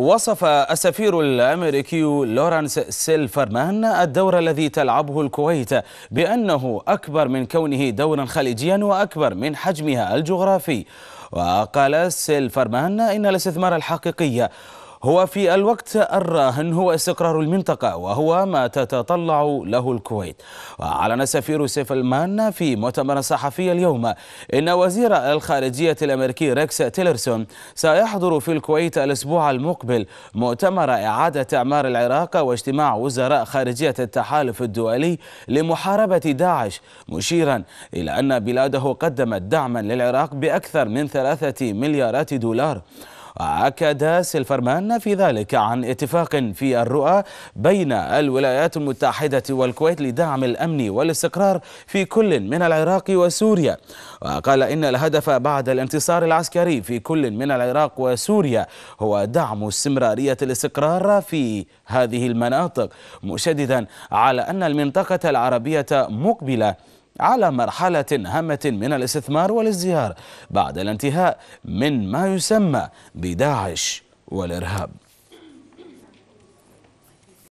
وصف السفير الأمريكي لورانس سيلفرمان الدور الذي تلعبه الكويت بأنه أكبر من كونه دورا خليجيا وأكبر من حجمها الجغرافي وقال سيلفرمان إن الاستثمار الحقيقي هو في الوقت الراهن هو استقرار المنطقة وهو ما تتطلع له الكويت وأعلن سفير سيف المان في مؤتمر صحفي اليوم إن وزير الخارجية الأمريكي ريكس تيلرسون سيحضر في الكويت الأسبوع المقبل مؤتمر إعادة إعمار العراق واجتماع وزراء خارجية التحالف الدولي لمحاربة داعش مشيرا إلى أن بلاده قدمت دعما للعراق بأكثر من ثلاثة مليارات دولار وأكد سيلفرمان في ذلك عن اتفاق في الرؤى بين الولايات المتحدة والكويت لدعم الأمن والاستقرار في كل من العراق وسوريا وقال إن الهدف بعد الانتصار العسكري في كل من العراق وسوريا هو دعم استمرارية الاستقرار في هذه المناطق مشددا على أن المنطقة العربية مقبلة على مرحلة هامة من الاستثمار والازدهار بعد الانتهاء من ما يسمى بداعش والإرهاب